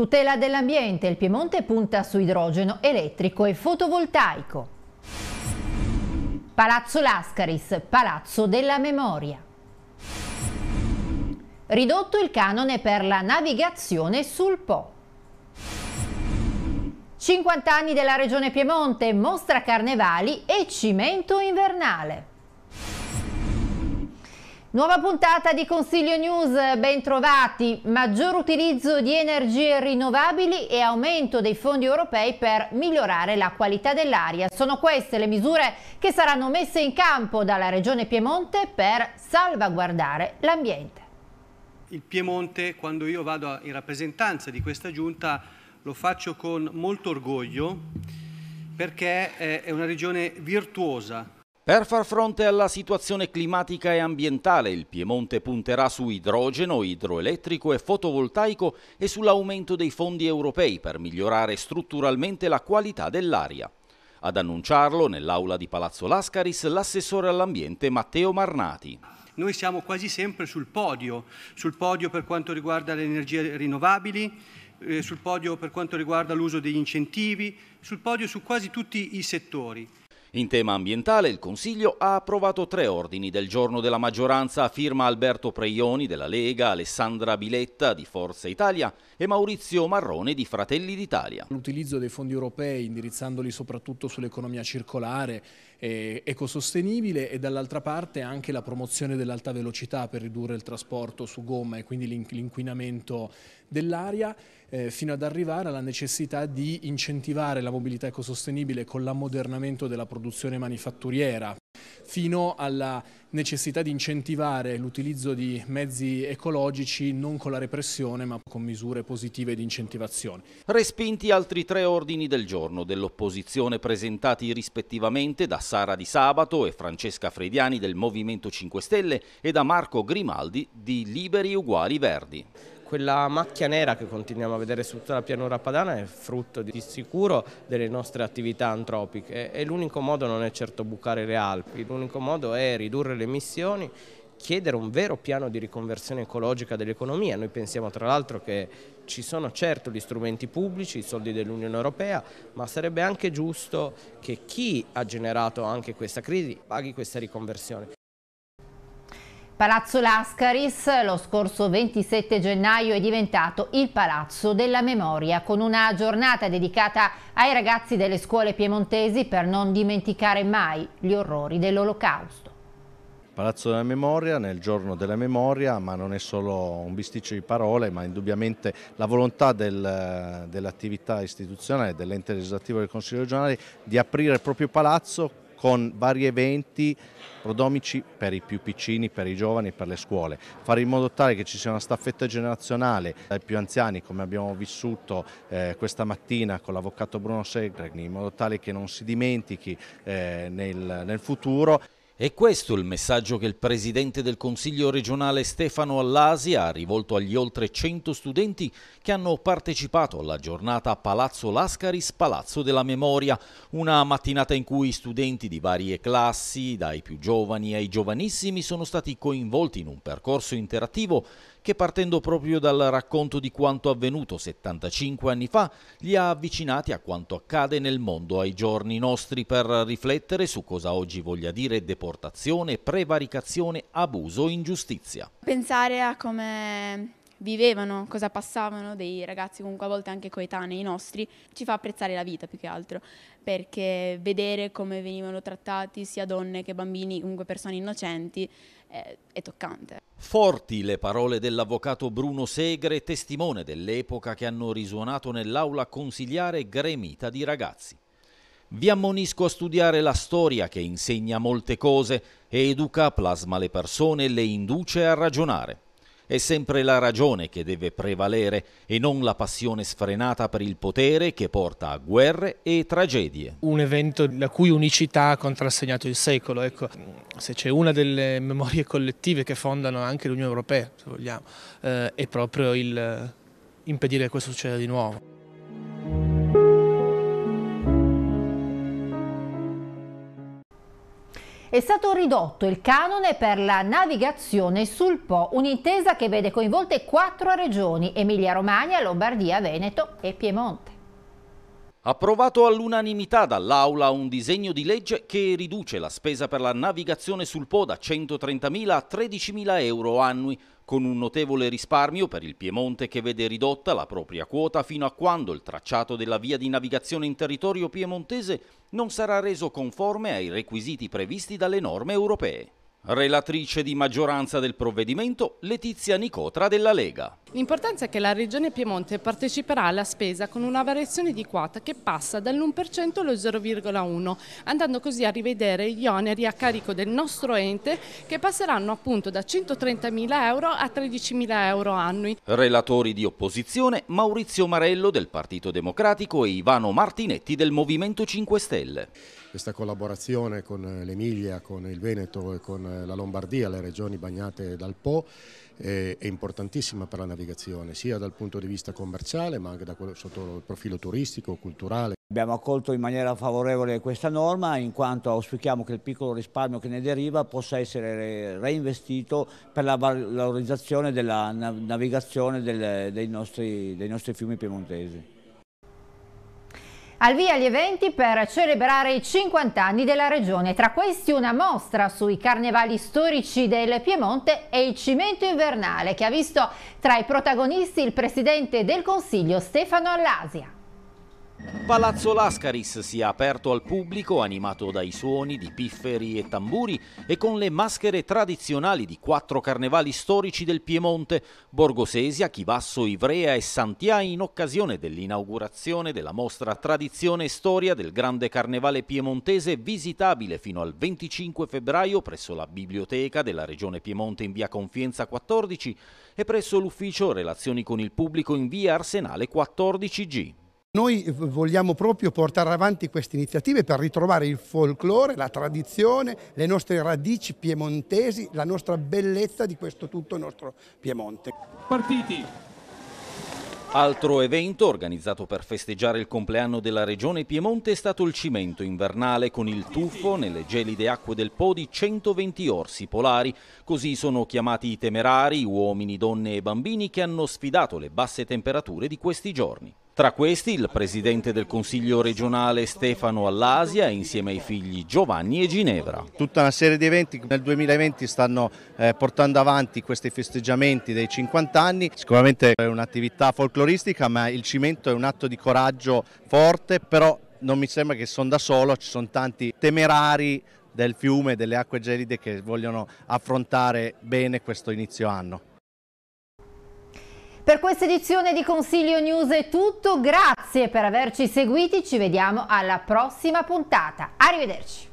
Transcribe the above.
Tutela dell'ambiente, il Piemonte punta su idrogeno elettrico e fotovoltaico. Palazzo Lascaris, Palazzo della Memoria. Ridotto il canone per la navigazione sul Po. 50 anni della Regione Piemonte, mostra carnevali e cimento invernale. Nuova puntata di Consiglio News, bentrovati. Maggior utilizzo di energie rinnovabili e aumento dei fondi europei per migliorare la qualità dell'aria. Sono queste le misure che saranno messe in campo dalla Regione Piemonte per salvaguardare l'ambiente. Il Piemonte, quando io vado in rappresentanza di questa giunta, lo faccio con molto orgoglio perché è una regione virtuosa, per far fronte alla situazione climatica e ambientale, il Piemonte punterà su idrogeno, idroelettrico e fotovoltaico e sull'aumento dei fondi europei per migliorare strutturalmente la qualità dell'aria. Ad annunciarlo nell'aula di Palazzo Lascaris l'assessore all'ambiente Matteo Marnati. Noi siamo quasi sempre sul podio, sul podio per quanto riguarda le energie rinnovabili, eh, sul podio per quanto riguarda l'uso degli incentivi, sul podio su quasi tutti i settori. In tema ambientale il Consiglio ha approvato tre ordini del giorno della maggioranza a firma Alberto Preioni della Lega, Alessandra Biletta di Forza Italia e Maurizio Marrone di Fratelli d'Italia. L'utilizzo dei fondi europei indirizzandoli soprattutto sull'economia circolare eh, ecosostenibile e dall'altra parte anche la promozione dell'alta velocità per ridurre il trasporto su gomma e quindi l'inquinamento dell'aria eh, fino ad arrivare alla necessità di incentivare la mobilità ecosostenibile con l'ammodernamento della produzione manifatturiera fino alla necessità di incentivare l'utilizzo di mezzi ecologici non con la repressione ma con misure positive di incentivazione. Respinti altri tre ordini del giorno dell'opposizione presentati rispettivamente da Sara Di Sabato e Francesca Frediani del Movimento 5 Stelle e da Marco Grimaldi di Liberi Uguali Verdi quella macchia nera che continuiamo a vedere su tutta la pianura padana è frutto di sicuro delle nostre attività antropiche e l'unico modo non è certo bucare le Alpi, l'unico modo è ridurre le emissioni chiedere un vero piano di riconversione ecologica dell'economia. Noi pensiamo tra l'altro che ci sono certo gli strumenti pubblici, i soldi dell'Unione Europea, ma sarebbe anche giusto che chi ha generato anche questa crisi paghi questa riconversione. Palazzo Lascaris lo scorso 27 gennaio è diventato il Palazzo della Memoria con una giornata dedicata ai ragazzi delle scuole piemontesi per non dimenticare mai gli orrori dell'olocausto. Palazzo della Memoria nel giorno della memoria, ma non è solo un bisticcio di parole, ma indubbiamente la volontà del, dell'attività istituzionale dell'ente legislativo del Consiglio regionale di aprire il proprio palazzo con vari eventi prodomici per i più piccini, per i giovani, per le scuole. Fare in modo tale che ci sia una staffetta generazionale dai più anziani, come abbiamo vissuto eh, questa mattina con l'avvocato Bruno Segregni, in modo tale che non si dimentichi eh, nel, nel futuro. È questo il messaggio che il presidente del Consiglio regionale Stefano Allasi ha rivolto agli oltre 100 studenti che hanno partecipato alla giornata Palazzo Lascaris Palazzo della Memoria, una mattinata in cui studenti di varie classi, dai più giovani ai giovanissimi, sono stati coinvolti in un percorso interattivo che partendo proprio dal racconto di quanto avvenuto 75 anni fa li ha avvicinati a quanto accade nel mondo ai giorni nostri per riflettere su cosa oggi voglia dire deportazione, prevaricazione, abuso, ingiustizia. Pensare a come vivevano, cosa passavano dei ragazzi comunque a volte anche coetanei nostri, ci fa apprezzare la vita più che altro, perché vedere come venivano trattati sia donne che bambini, comunque persone innocenti, eh, è toccante. Forti le parole dell'avvocato Bruno Segre, testimone dell'epoca che hanno risuonato nell'aula consigliare gremita di ragazzi. Vi ammonisco a studiare la storia che insegna molte cose, educa, plasma le persone e le induce a ragionare. È sempre la ragione che deve prevalere e non la passione sfrenata per il potere che porta a guerre e tragedie. Un evento la cui unicità ha contrassegnato il secolo. Ecco, se c'è una delle memorie collettive che fondano anche l'Unione Europea, se vogliamo, eh, è proprio il eh, impedire che questo succeda di nuovo. è stato ridotto il canone per la navigazione sul Po, un'intesa che vede coinvolte quattro regioni Emilia-Romagna, Lombardia, Veneto e Piemonte. Approvato all'unanimità dall'Aula un disegno di legge che riduce la spesa per la navigazione sul Po da 130.000 a 13.000 euro annui, con un notevole risparmio per il Piemonte che vede ridotta la propria quota fino a quando il tracciato della via di navigazione in territorio piemontese non sarà reso conforme ai requisiti previsti dalle norme europee. Relatrice di maggioranza del provvedimento, Letizia Nicotra della Lega. L'importanza è che la Regione Piemonte parteciperà alla spesa con una variazione di quota che passa dall'1% allo 0,1, andando così a rivedere gli oneri a carico del nostro ente che passeranno appunto da 130.000 euro a 13.000 euro annui. Relatori di opposizione Maurizio Marello del Partito Democratico e Ivano Martinetti del Movimento 5 Stelle. Questa collaborazione con l'Emilia, con il Veneto e con la Lombardia, le regioni bagnate dal Po, eh, è importantissima per la navigazione navigazione, sia dal punto di vista commerciale ma anche da quello, sotto il profilo turistico, culturale. Abbiamo accolto in maniera favorevole questa norma in quanto auspichiamo che il piccolo risparmio che ne deriva possa essere reinvestito per la valorizzazione della navigazione dei nostri, dei nostri fiumi piemontesi al via gli eventi per celebrare i 50 anni della regione, tra questi una mostra sui carnevali storici del Piemonte e il cimento invernale che ha visto tra i protagonisti il presidente del Consiglio Stefano Allasia. Palazzo Lascaris si è aperto al pubblico, animato dai suoni di pifferi e tamburi e con le maschere tradizionali di quattro carnevali storici del Piemonte, Borgosesia, Chivasso, Ivrea e Santià, in occasione dell'inaugurazione della mostra Tradizione e Storia del Grande Carnevale Piemontese, visitabile fino al 25 febbraio presso la Biblioteca della Regione Piemonte in via Confienza 14 e presso l'Ufficio Relazioni con il Pubblico in via Arsenale 14G. Noi vogliamo proprio portare avanti queste iniziative per ritrovare il folklore, la tradizione, le nostre radici piemontesi, la nostra bellezza di questo tutto nostro Piemonte. Partiti! Altro evento organizzato per festeggiare il compleanno della regione Piemonte è stato il cimento invernale con il tuffo nelle gelide acque del Po di 120 orsi polari. Così sono chiamati i temerari, uomini, donne e bambini che hanno sfidato le basse temperature di questi giorni. Tra questi il presidente del Consiglio regionale Stefano Allasia insieme ai figli Giovanni e Ginevra. Tutta una serie di eventi che nel 2020 stanno eh, portando avanti questi festeggiamenti dei 50 anni. Sicuramente è un'attività folcloristica ma il cimento è un atto di coraggio forte però non mi sembra che sono da solo, ci sono tanti temerari del fiume, delle acque gelide che vogliono affrontare bene questo inizio anno. Per questa edizione di Consiglio News è tutto, grazie per averci seguiti, ci vediamo alla prossima puntata. Arrivederci.